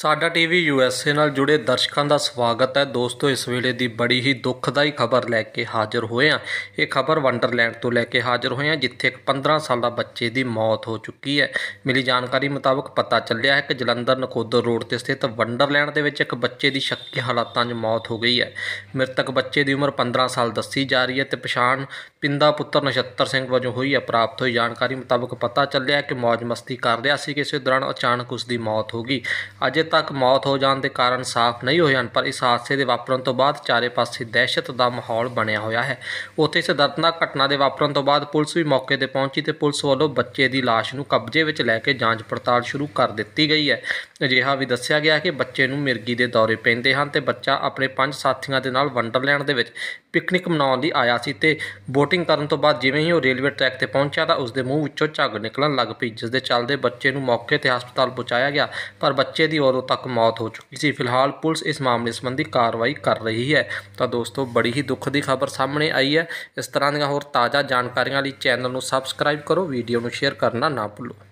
ਸਾਡਾ TV USA ਨਾਲ ਜੁੜੇ ਦਰਸ਼ਕਾਂ ਦਾ ਸਵਾਗਤ ਹੈ ਦੋਸਤੋ ਇਸ ਵੇਲੇ ਦੀ ਬੜੀ ਹੀ ਦੁਖਦਾਈ ਖਬਰ ਲੈ ਕੇ ਹਾਜ਼ਰ ਹੋਏ ਆ ਇਹ ਖਬਰ ਵੰਡਰਲੈਂਡ ਤੋਂ ਲੈ ਕੇ ਹਾਜ਼ਰ ਹੋਏ ਆ ਜਿੱਥੇ ਇੱਕ 15 ਸਾਲ ਦਾ ਬੱਚੇ ਦੀ ਮੌਤ ਹੋ ਚੁੱਕੀ ਹੈ ਮਿਲੀ ਜਾਣਕਾਰੀ ਮੁਤਾਬਕ ਪਤਾ ਚੱਲਿਆ ਹੈ ਕਿ ਜਲੰਧਰ ਨਖੋਦਰ ਰੋਡ ਤੇ ਸਥਿਤ ਵੰਡਰਲੈਂਡ ਦੇ ਵਿੱਚ ਇੱਕ ਬੱਚੇ ਦੀ ਸ਼ੱਕੀ ਹਾਲਾਤਾਂ 'ਚ ਮੌਤ ਹੋ ਗਈ ਹੈ ਮ੍ਰਿਤਕ ਬੱਚੇ ਦੀ ਉਮਰ 15 ਸਾਲ ਦੱਸੀ ਜਾ ਰਹੀ ਹੈ ਤੇ ਪਛਾਣ ਪਿੰਦਾ ਪੁੱਤਰ ਨਛੱਤਰ ਸਿੰਘ ਵਜੋਂ ਹੋਈ ਹੈ ਪ੍ਰਾਪਤ ਹੋਈ ਜਾਣਕਾਰੀ ਮੁਤਾਬਕ ਪਤਾ ਚੱਲਿਆ ਕਿ ਮौज ਮਸਤੀ ਕਰ ਰਿਹਾ ਸੀ ਕਿਸੇ ਦੌਰਾਨ ਅਚਾਨਕ ਉਸ ਦੀ ਮੌਤ ਹੋ ਗਈ ਅਜੇ ਤੱਕ ਮੌਤ ਹੋ ਜਾਣ ਦੇ ਕਾਰਨ ਸਾਫ਼ ਨਹੀਂ ਹੋਏ ਹਨ ਪਰ ਇਸ ਹਾਦਸੇ ਦੇ ਵਾਪਰਨ ਤੋਂ ਬਾਅਦ ਚਾਰੇ ਪਾਸੇ ਦਹਿਸ਼ਤ ਦਾ ਮਾਹੌਲ ਬਣਿਆ ਹੋਇਆ ਹੈ ਉੱਥੇ ਇਸ ਦਰਦਨਾਕ ਘਟਨਾ ਦੇ ਵਾਪਰਨ ਤੋਂ ਬਾਅਦ ਪੁਲਿਸ ਵੀ ਮੌਕੇ ਤੇ ਪਹੁੰਚੀ ਤੇ ਪੁਲਿਸ ਵੱਲੋਂ ਬੱਚੇ ਦੀ ਲਾਸ਼ ਨੂੰ ਕਬਜ਼ੇ ਵਿੱਚ ਲੈ ਕੇ ਜਾਂਚ ਪੜਤਾਲ ਸ਼ੁਰੂ ਕਰ ਦਿੱਤੀ ਗਈ ਹੈ ਅਜਿਹਾ ਵੀ ਦੱਸਿਆ ਗਿਆ ਕਿ ਬੱਚੇ ਨੂੰ ਮਿਰਗੀ ਦੇ ਦੌਰੇ ਪੈਂਦੇ ਹਨ ਤੇ ਬੱਚਾ ਆਪਣੇ ਪੰਜ ਸਾਥੀਆਂ ਦੇ ਨਾਲ ਵੰਡਰਲੈਂਡ ਦੇ ਵਿੱਚ ਪਿਕਨਿਕ ਮਨਾਉਣ ਲਈ ਆਇਆ ਸੀ ਤੇ ਬੋਟਿੰਗ ਕਰਨ ਤੋਂ ਬਾਅਦ ਜਿਵੇਂ ਹੀ ਉਹ ਰੇਲਵੇ ਟਰੈਕ ਤੇ ਪਹੁੰਚਿਆ ਤਾਂ ਉਸ ਦੇ ਮੂੰਹ ਵਿੱਚੋਂ ਝੱਗ ਨਿਕਲਣ ਲੱਗ ਪਈ ਜਿਸ ਦੇ ਚੱਲਦੇ ਬੱਚੇ ਨੂੰ ਮੌਕੇ ਤੇ ਹਸਪਤਾਲ ਪਹੁੰਚਾਇਆ ਗਿਆ ਪਰ ਬੱਚੇ ਦੀ ਉਦੋਂ ਤੱਕ ਮੌਤ ਹੋ ਚੁੱਕੀ ਸੀ ਫਿਲਹਾਲ ਪੁਲਿਸ ਇਸ ਮਾਮਲੇ ਸੰਬੰਧੀ ਕਾਰਵਾਈ ਕਰ ਰਹੀ ਹੈ ਤਾਂ ਦੋਸਤੋ ਬੜੀ ਹੀ ਦੁੱਖ ਦੀ ਖਬਰ ਸਾਹਮਣੇ ਆਈ ਹੈ ਇਸ ਤਰ੍ਹਾਂ ਦੀਆਂ ਹੋਰ ਤਾਜ਼ਾ ਜਾਣਕਾਰੀਆਂ ਲਈ ਚੈਨਲ ਨੂੰ ਸਬਸਕ੍ਰਾਈਬ ਕਰੋ ਵੀਡੀਓ ਨੂੰ ਸ਼ੇਅਰ ਕਰਨਾ ਨਾ ਭੁੱਲੋ